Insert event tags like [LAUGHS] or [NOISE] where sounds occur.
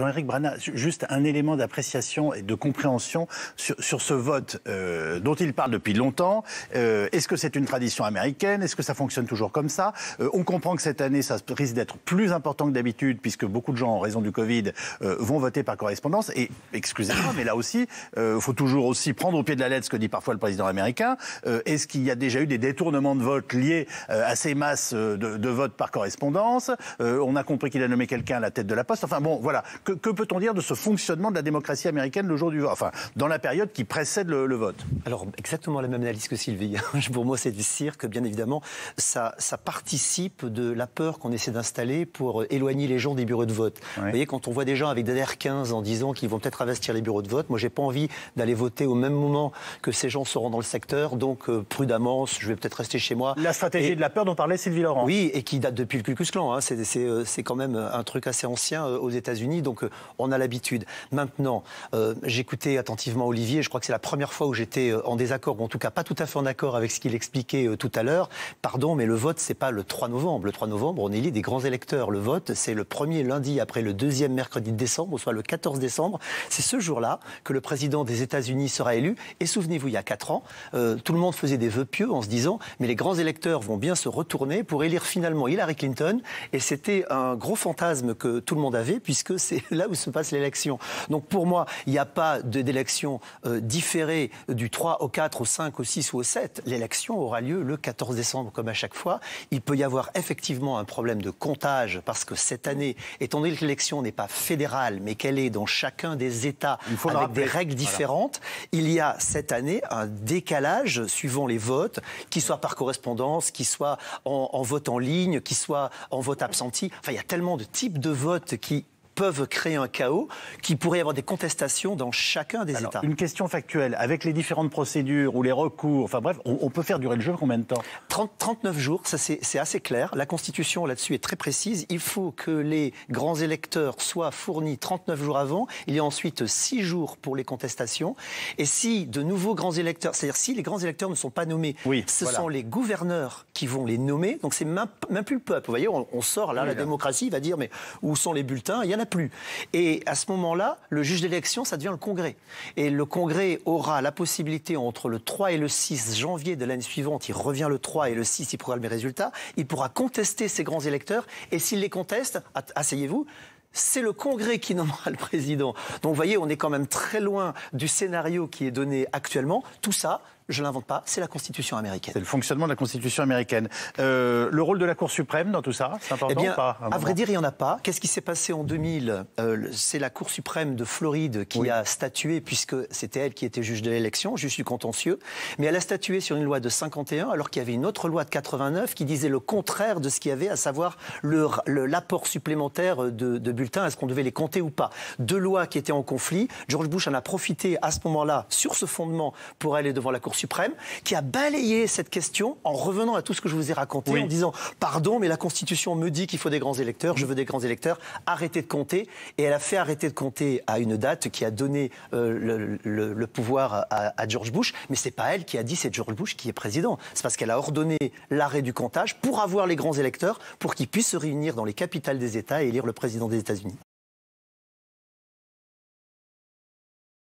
Jean-Éric Brana, juste un élément d'appréciation et de compréhension sur, ce vote euh, dont il parle depuis longtemps. Euh, est-ce que c'est une tradition américaine Est-ce que ça fonctionne toujours comme ça euh, On comprend que cette année, ça risque d'être plus important que d'habitude, puisque beaucoup de gens, en raison du Covid, vont voter par correspondance. Et excusez-moi, mais là aussi, il faut toujours aussi prendre au pied de la lettre ce que dit parfois le président américain. Est-ce qu'il y a déjà eu des détournements de vote liés à ces masses de, votes par correspondance On a compris qu'il a nommé quelqu'un à la tête de la poste. Enfin bon, voilà que, peut-on dire de ce fonctionnement de la démocratie américaine le jour du vote, enfin, dans la période qui précède le, vote Alors, exactement la même analyse que Sylvie. [LAUGHS] Pour moi, c'est dire cirque, bien évidemment. Ça, ça participe de la peur qu'on essaie d'installer pour euh, éloigner les gens des bureaux de vote. Vous voyez, quand on voit des gens avec des R15 en disant qu'ils vont peut-être investir les bureaux de vote, moi, j'ai pas envie d'aller voter au même moment que ces gens seront dans le secteur, donc euh, prudemment, je vais peut-être rester chez moi. La stratégie de la peur dont parlait Sylvie Laurent. Oui, et qui date depuis le culcus clan hein. euh, C'est quand même un truc assez ancien aux États-Unis. Donc, on a l'habitude. Maintenant, euh, j'écoutais attentivement Olivier, je crois que c'est la première fois où j'étais euh, en désaccord, ou en tout cas pas tout à fait en accord avec ce qu'il expliquait euh, tout à l'heure. Pardon, mais le vote, c'est pas le 3 novembre. Le 3 novembre, on élit des grands électeurs. Le vote, c'est le premier lundi après le deuxième mercredi de décembre, soit le 14 décembre. C'est ce jour-là que le président des États-Unis sera élu. Et souvenez-vous, il y a 4 ans, tout le monde faisait des vœux pieux en se disant, mais les grands électeurs vont bien se retourner pour élire finalement Hillary Clinton. Et c'était un gros fantasme que tout le monde avait, puisque c'est [LAUGHS] là où se passe l'élection. Donc pour moi, il n'y a pas d'élection euh, différée du 3 au 4, au 5, au 6 ou au 7. L'élection aura lieu le 14 décembre, comme à chaque fois. Il peut y avoir effectivement un problème de comptage, parce que cette année, étant donné que l'élection n'est pas fédérale, mais qu'elle est dans chacun des États, avec des règles différentes, il y a cette année un décalage suivant les votes, qui soit par correspondance, qu'il soit en, vote en ligne, qui soit en vote absenti. Enfin, il y a tellement de types de votes qui peuvent créer un chaos, qui pourrait y avoir des contestations dans chacun des États. Une question factuelle, avec les différentes procédures ou les recours, enfin bref, on, peut faire durer le jeu combien de temps 30, 39 jours, ça c'est assez clair. La Constitution là-dessus est très précise. Il faut que les grands électeurs soient fournis 39 jours avant. Il y a ensuite 6 jours pour les contestations. Et si de nouveaux grands électeurs, c'est-à-dire si les grands électeurs ne sont pas nommés, ce sont les gouverneurs qui vont les nommer. Donc c'est même, plus le peuple. Vous voyez, on, sort là, la démocratie va dire mais où sont les bulletins Il y en a et à ce moment-là, le juge d'élection, ça devient le Congrès. Et le Congrès aura la possibilité, entre le 3 et le 6 janvier de l'année suivante, il revient le 3 et le 6, il programme les résultats, il pourra contester ses grands électeurs, et s'il les conteste, asseyez-vous, c'est le Congrès qui nommera le président. Donc vous voyez, on est quand même très loin du scénario qui est donné actuellement. Tout ça, je ne l'invente pas, c'est la Constitution américaine. C'est le fonctionnement de la Constitution américaine. Euh, le rôle de la Cour suprême dans tout ça, ça important eh pas À, vrai dire, il n'y en a pas. Qu'est-ce qui s'est passé en 2000 euh, C'est la Cour suprême de Floride qui a statué, puisque c'était elle qui était juge de l'élection, juge du contentieux, mais elle a statué sur une loi de 51, alors qu'il y avait une autre loi de 89 qui disait le contraire de ce qu'il y avait, à savoir l'apport supplémentaire de, de bulletins, est-ce qu'on devait les compter ou pas. Deux lois qui étaient en conflit. George Bush en a profité à ce moment-là, sur ce fondement, pour aller devant la Cour suprême, qui a balayé cette question en revenant à tout ce que je vous ai raconté, en disant pardon, mais la Constitution me dit qu'il faut des grands électeurs, je veux des grands électeurs, arrêtez de compter. Et elle a fait arrêter de compter à une date qui a donné euh, le, pouvoir à, à, George Bush, mais c'est pas elle qui a dit, c'est George Bush qui est président. C'est parce qu'elle a ordonné l'arrêt du comptage pour avoir les grands électeurs, pour qu'ils puissent se réunir dans les capitales des États et élire le président des États-Unis.